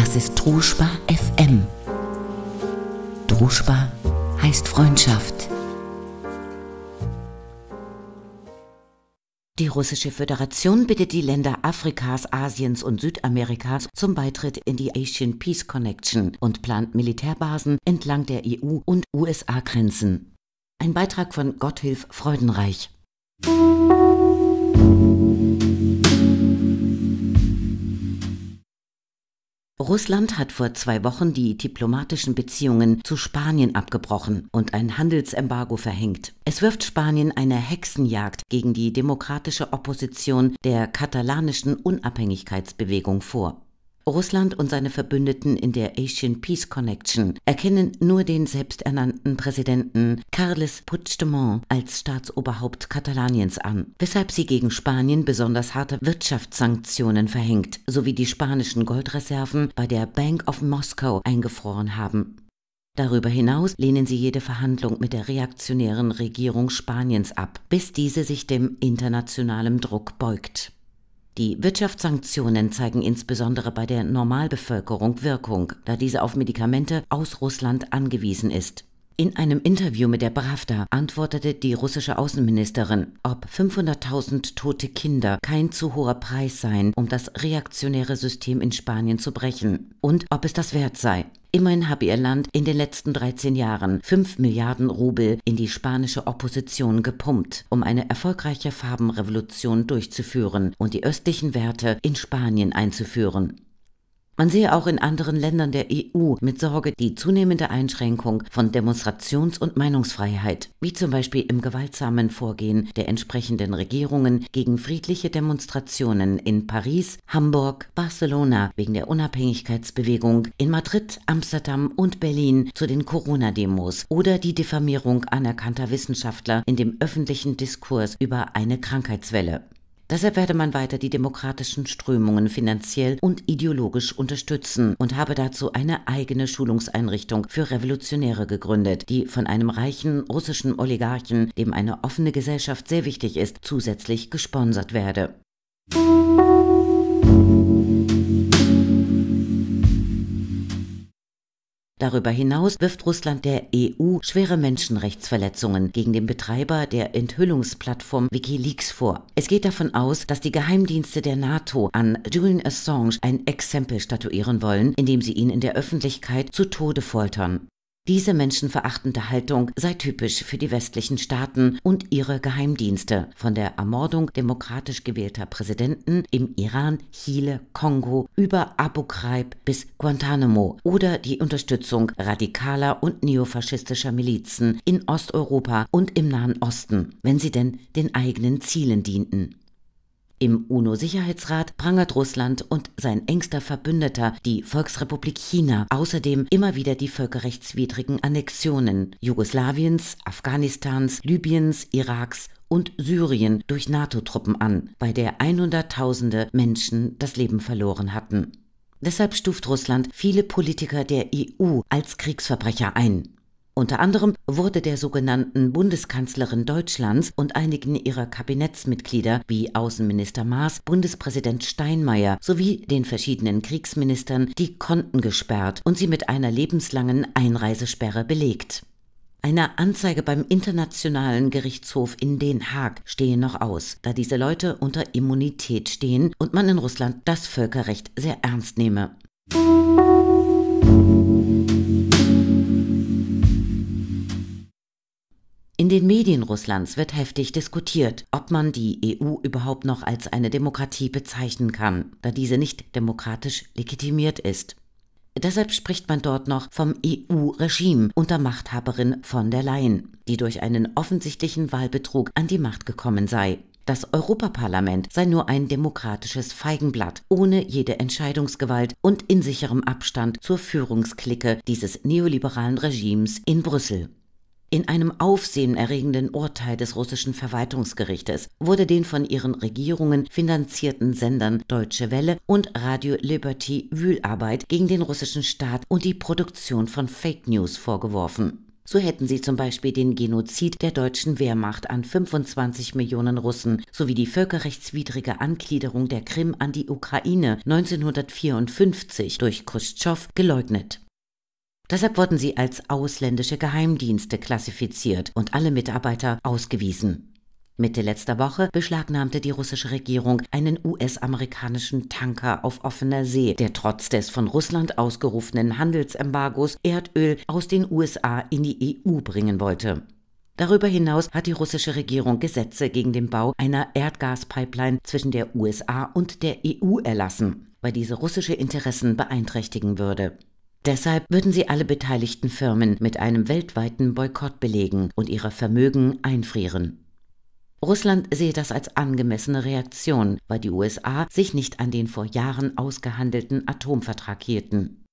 Das ist Druschba FM. Druschba heißt Freundschaft. Die Russische Föderation bittet die Länder Afrikas, Asiens und Südamerikas zum Beitritt in die Asian Peace Connection und plant Militärbasen entlang der EU- und USA-Grenzen. Ein Beitrag von Gotthilf Freudenreich. Musik Russland hat vor zwei Wochen die diplomatischen Beziehungen zu Spanien abgebrochen und ein Handelsembargo verhängt. Es wirft Spanien eine Hexenjagd gegen die demokratische Opposition der katalanischen Unabhängigkeitsbewegung vor. Russland und seine Verbündeten in der Asian Peace Connection erkennen nur den selbsternannten Präsidenten Carles Puigdemont als Staatsoberhaupt Katalaniens an, weshalb sie gegen Spanien besonders harte Wirtschaftssanktionen verhängt, sowie die spanischen Goldreserven bei der Bank of Moscow eingefroren haben. Darüber hinaus lehnen sie jede Verhandlung mit der reaktionären Regierung Spaniens ab, bis diese sich dem internationalen Druck beugt. Die Wirtschaftssanktionen zeigen insbesondere bei der Normalbevölkerung Wirkung, da diese auf Medikamente aus Russland angewiesen ist. In einem Interview mit der Pravda antwortete die russische Außenministerin, ob 500.000 tote Kinder kein zu hoher Preis seien, um das reaktionäre System in Spanien zu brechen und ob es das wert sei. Immerhin habe ihr Land in den letzten 13 Jahren 5 Milliarden Rubel in die spanische Opposition gepumpt, um eine erfolgreiche Farbenrevolution durchzuführen und die östlichen Werte in Spanien einzuführen. Man sehe auch in anderen Ländern der EU mit Sorge die zunehmende Einschränkung von Demonstrations- und Meinungsfreiheit, wie zum Beispiel im gewaltsamen Vorgehen der entsprechenden Regierungen gegen friedliche Demonstrationen in Paris, Hamburg, Barcelona wegen der Unabhängigkeitsbewegung, in Madrid, Amsterdam und Berlin zu den Corona-Demos oder die Diffamierung anerkannter Wissenschaftler in dem öffentlichen Diskurs über eine Krankheitswelle. Deshalb werde man weiter die demokratischen Strömungen finanziell und ideologisch unterstützen und habe dazu eine eigene Schulungseinrichtung für Revolutionäre gegründet, die von einem reichen russischen Oligarchen, dem eine offene Gesellschaft sehr wichtig ist, zusätzlich gesponsert werde. Musik Darüber hinaus wirft Russland der EU schwere Menschenrechtsverletzungen gegen den Betreiber der Enthüllungsplattform Wikileaks vor. Es geht davon aus, dass die Geheimdienste der NATO an Julian Assange ein Exempel statuieren wollen, indem sie ihn in der Öffentlichkeit zu Tode foltern. Diese menschenverachtende Haltung sei typisch für die westlichen Staaten und ihre Geheimdienste, von der Ermordung demokratisch gewählter Präsidenten im Iran, Chile, Kongo über Abu Ghraib bis Guantanamo oder die Unterstützung radikaler und neofaschistischer Milizen in Osteuropa und im Nahen Osten, wenn sie denn den eigenen Zielen dienten. Im UNO-Sicherheitsrat prangert Russland und sein engster Verbündeter, die Volksrepublik China, außerdem immer wieder die völkerrechtswidrigen Annexionen Jugoslawiens, Afghanistans, Libyens, Iraks und Syrien durch NATO-Truppen an, bei der Einhunderttausende Menschen das Leben verloren hatten. Deshalb stuft Russland viele Politiker der EU als Kriegsverbrecher ein. Unter anderem wurde der sogenannten Bundeskanzlerin Deutschlands und einigen ihrer Kabinettsmitglieder wie Außenminister Maas, Bundespräsident Steinmeier sowie den verschiedenen Kriegsministern die Konten gesperrt und sie mit einer lebenslangen Einreisesperre belegt. Eine Anzeige beim Internationalen Gerichtshof in Den Haag stehe noch aus, da diese Leute unter Immunität stehen und man in Russland das Völkerrecht sehr ernst nehme. In den Medien Russlands wird heftig diskutiert, ob man die EU überhaupt noch als eine Demokratie bezeichnen kann, da diese nicht demokratisch legitimiert ist. Deshalb spricht man dort noch vom EU-Regime unter Machthaberin von der Leyen, die durch einen offensichtlichen Wahlbetrug an die Macht gekommen sei. Das Europaparlament sei nur ein demokratisches Feigenblatt, ohne jede Entscheidungsgewalt und in sicherem Abstand zur Führungsklicke dieses neoliberalen Regimes in Brüssel. In einem aufsehenerregenden Urteil des russischen Verwaltungsgerichtes wurde den von ihren Regierungen finanzierten Sendern Deutsche Welle und Radio Liberty Wühlarbeit gegen den russischen Staat und die Produktion von Fake News vorgeworfen. So hätten sie zum Beispiel den Genozid der deutschen Wehrmacht an 25 Millionen Russen sowie die völkerrechtswidrige Angliederung der Krim an die Ukraine 1954 durch Khrushchev geleugnet. Deshalb wurden sie als ausländische Geheimdienste klassifiziert und alle Mitarbeiter ausgewiesen. Mitte letzter Woche beschlagnahmte die russische Regierung einen US-amerikanischen Tanker auf offener See, der trotz des von Russland ausgerufenen Handelsembargos Erdöl aus den USA in die EU bringen wollte. Darüber hinaus hat die russische Regierung Gesetze gegen den Bau einer Erdgaspipeline zwischen der USA und der EU erlassen, weil diese russische Interessen beeinträchtigen würde. Deshalb würden sie alle beteiligten Firmen mit einem weltweiten Boykott belegen und ihre Vermögen einfrieren. Russland sehe das als angemessene Reaktion, weil die USA sich nicht an den vor Jahren ausgehandelten Atomvertrag hielten.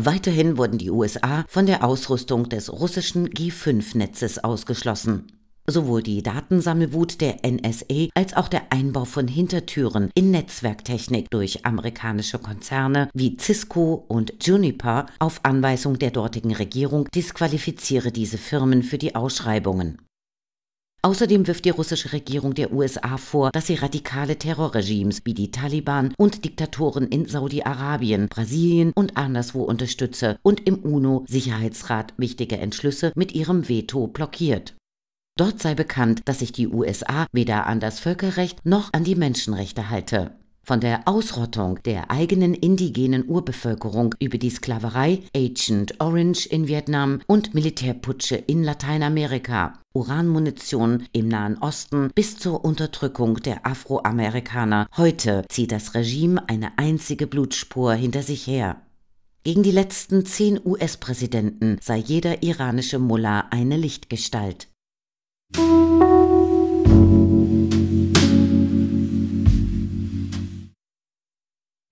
Weiterhin wurden die USA von der Ausrüstung des russischen G5-Netzes ausgeschlossen. Sowohl die Datensammelwut der NSA als auch der Einbau von Hintertüren in Netzwerktechnik durch amerikanische Konzerne wie Cisco und Juniper auf Anweisung der dortigen Regierung disqualifiziere diese Firmen für die Ausschreibungen. Außerdem wirft die russische Regierung der USA vor, dass sie radikale Terrorregimes wie die Taliban und Diktatoren in Saudi-Arabien, Brasilien und anderswo unterstütze und im UNO-Sicherheitsrat wichtige Entschlüsse mit ihrem Veto blockiert. Dort sei bekannt, dass sich die USA weder an das Völkerrecht noch an die Menschenrechte halte. Von der Ausrottung der eigenen indigenen Urbevölkerung über die Sklaverei, Agent Orange in Vietnam und Militärputsche in Lateinamerika, Uranmunition im Nahen Osten bis zur Unterdrückung der Afroamerikaner. Heute zieht das Regime eine einzige Blutspur hinter sich her. Gegen die letzten zehn US-Präsidenten sei jeder iranische Mullah eine Lichtgestalt.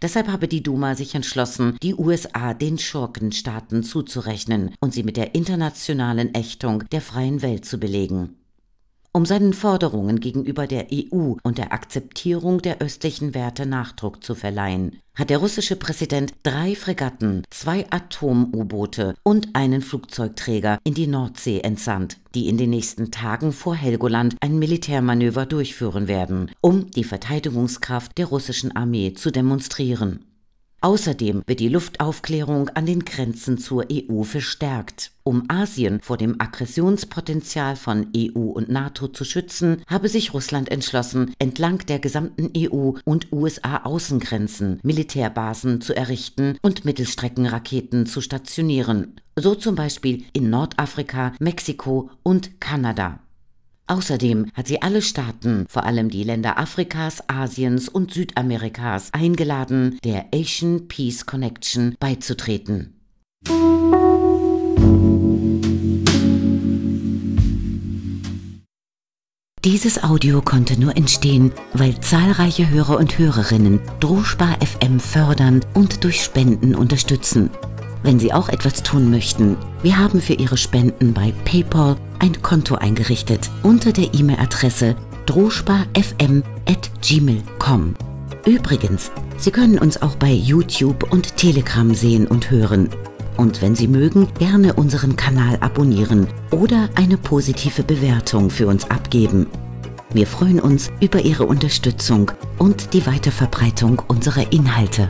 Deshalb habe die Duma sich entschlossen, die USA den Schurkenstaaten zuzurechnen und sie mit der internationalen Ächtung der freien Welt zu belegen um seinen Forderungen gegenüber der EU und der Akzeptierung der östlichen Werte Nachdruck zu verleihen, hat der russische Präsident drei Fregatten, zwei Atom-U-Boote und einen Flugzeugträger in die Nordsee entsandt, die in den nächsten Tagen vor Helgoland ein Militärmanöver durchführen werden, um die Verteidigungskraft der russischen Armee zu demonstrieren. Außerdem wird die Luftaufklärung an den Grenzen zur EU verstärkt. Um Asien vor dem Aggressionspotenzial von EU und NATO zu schützen, habe sich Russland entschlossen, entlang der gesamten EU und USA Außengrenzen Militärbasen zu errichten und Mittelstreckenraketen zu stationieren, so zum Beispiel in Nordafrika, Mexiko und Kanada. Außerdem hat sie alle Staaten, vor allem die Länder Afrikas, Asiens und Südamerikas, eingeladen, der Asian Peace Connection beizutreten. Dieses Audio konnte nur entstehen, weil zahlreiche Hörer und Hörerinnen Drohspar FM fördern und durch Spenden unterstützen wenn Sie auch etwas tun möchten. Wir haben für Ihre Spenden bei PayPal ein Konto eingerichtet unter der E-Mail-Adresse droschbafm.gmail.com. Übrigens, Sie können uns auch bei YouTube und Telegram sehen und hören. Und wenn Sie mögen, gerne unseren Kanal abonnieren oder eine positive Bewertung für uns abgeben. Wir freuen uns über Ihre Unterstützung und die Weiterverbreitung unserer Inhalte.